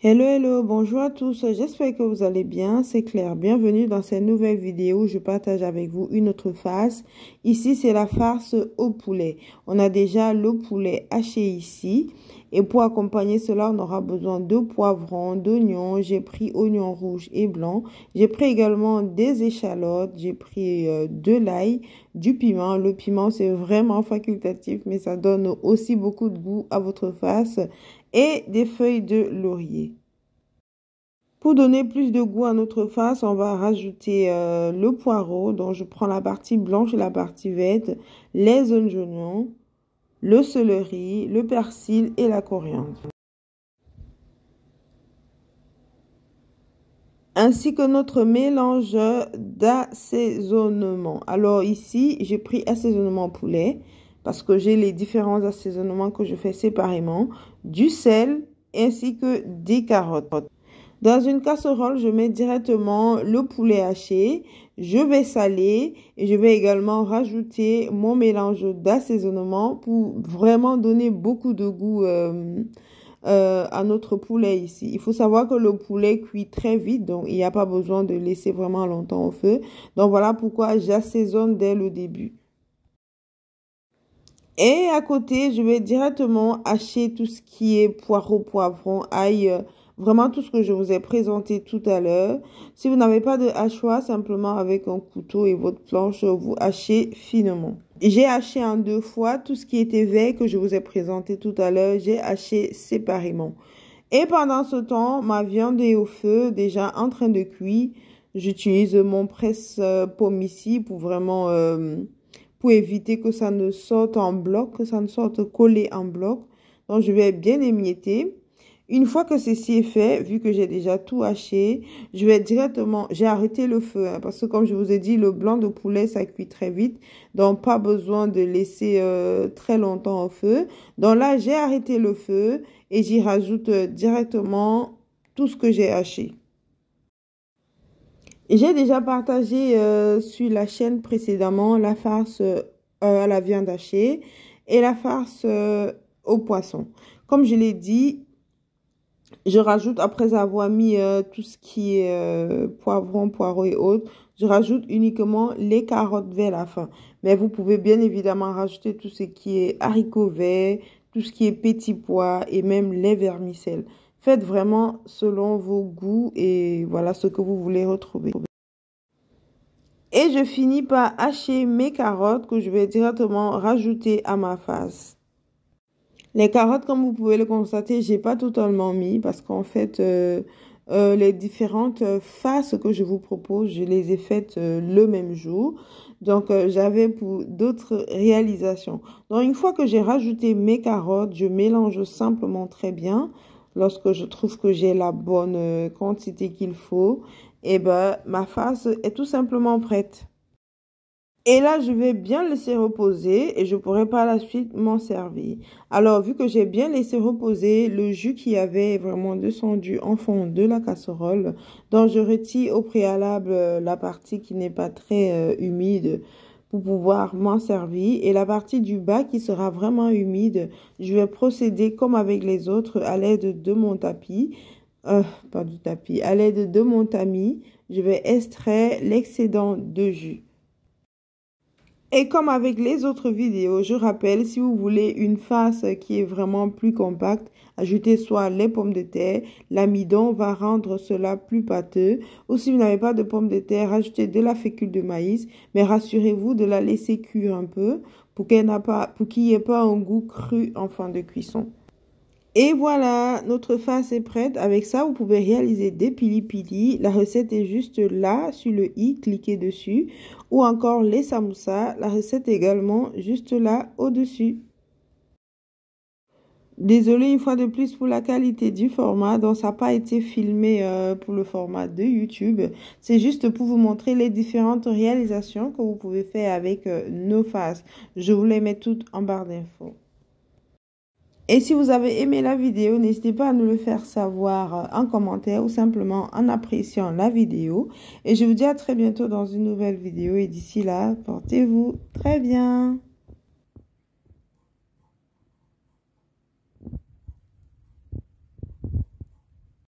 Hello, hello, bonjour à tous, j'espère que vous allez bien, c'est Claire, bienvenue dans cette nouvelle vidéo je partage avec vous une autre farce. Ici, c'est la farce au poulet. On a déjà le poulet haché ici et pour accompagner cela, on aura besoin de poivrons, d'oignons. J'ai pris oignons rouges et blancs. J'ai pris également des échalotes. J'ai pris euh, de l'ail, du piment. Le piment, c'est vraiment facultatif, mais ça donne aussi beaucoup de goût à votre face. Et des feuilles de laurier. Pour donner plus de goût à notre face, on va rajouter euh, le poireau. dont je prends la partie blanche et la partie verte, les oignons, le céleri, le persil et la coriandre. Ainsi que notre mélange d'assaisonnement. Alors ici, j'ai pris assaisonnement poulet parce que j'ai les différents assaisonnements que je fais séparément, du sel ainsi que des carottes. Dans une casserole, je mets directement le poulet haché. Je vais saler et je vais également rajouter mon mélange d'assaisonnement pour vraiment donner beaucoup de goût euh, euh, à notre poulet ici. Il faut savoir que le poulet cuit très vite, donc il n'y a pas besoin de laisser vraiment longtemps au feu. Donc voilà pourquoi j'assaisonne dès le début. Et à côté, je vais directement hacher tout ce qui est poireau, poivron, ail, Vraiment tout ce que je vous ai présenté tout à l'heure. Si vous n'avez pas de hachoir, simplement avec un couteau et votre planche, vous hachez finement. J'ai haché en deux fois tout ce qui était vert que je vous ai présenté tout à l'heure. J'ai haché séparément. Et pendant ce temps, ma viande est au feu, déjà en train de cuire. J'utilise mon presse pomme ici pour vraiment... Euh, pour éviter que ça ne sorte en bloc, que ça ne sorte collé en bloc. Donc, je vais bien émietter. Une fois que ceci est fait, vu que j'ai déjà tout haché, je vais directement, j'ai arrêté le feu, hein, parce que comme je vous ai dit, le blanc de poulet, ça cuit très vite, donc pas besoin de laisser euh, très longtemps au feu. Donc là, j'ai arrêté le feu et j'y rajoute euh, directement tout ce que j'ai haché. J'ai déjà partagé euh, sur la chaîne précédemment la farce à la viande hachée et la farce au poisson. Comme je l'ai dit, je rajoute, après avoir mis euh, tout ce qui est euh, poivron, poireau et autres, je rajoute uniquement les carottes vers la fin. Mais vous pouvez bien évidemment rajouter tout ce qui est haricots verts, tout ce qui est petits pois et même les vermicelles. Faites vraiment selon vos goûts et voilà ce que vous voulez retrouver. Et je finis par hacher mes carottes que je vais directement rajouter à ma face. Les carottes, comme vous pouvez le constater, j'ai pas totalement mis parce qu'en fait, euh, euh, les différentes faces que je vous propose, je les ai faites euh, le même jour. Donc, j'avais pour d'autres réalisations. Donc, une fois que j'ai rajouté mes carottes, je mélange simplement très bien. Lorsque je trouve que j'ai la bonne quantité qu'il faut, et eh ben ma face est tout simplement prête. Et là, je vais bien laisser reposer et je pourrai par la suite m'en servir. Alors, vu que j'ai bien laissé reposer le jus qui avait vraiment descendu en fond de la casserole, donc je retire au préalable euh, la partie qui n'est pas très euh, humide pour pouvoir m'en servir. Et la partie du bas qui sera vraiment humide, je vais procéder comme avec les autres à l'aide de mon tapis. Euh, pas du tapis, à l'aide de mon tamis, je vais extraire l'excédent de jus. Et comme avec les autres vidéos, je rappelle, si vous voulez une face qui est vraiment plus compacte, ajoutez soit les pommes de terre, l'amidon va rendre cela plus pâteux. Ou si vous n'avez pas de pommes de terre, ajoutez de la fécule de maïs, mais rassurez-vous de la laisser cuire un peu pour qu'il n'y ait pas un goût cru en fin de cuisson. Et voilà, notre face est prête. Avec ça, vous pouvez réaliser des pili-pili. La recette est juste là, sur le i, cliquez dessus. Ou encore les samoussas. La recette est également juste là, au-dessus. Désolée une fois de plus pour la qualité du format, donc ça n'a pas été filmé euh, pour le format de YouTube. C'est juste pour vous montrer les différentes réalisations que vous pouvez faire avec euh, nos faces. Je vous les mets toutes en barre d'infos. Et si vous avez aimé la vidéo, n'hésitez pas à nous le faire savoir euh, en commentaire ou simplement en appréciant la vidéo. Et je vous dis à très bientôt dans une nouvelle vidéo. Et d'ici là, portez-vous très bien.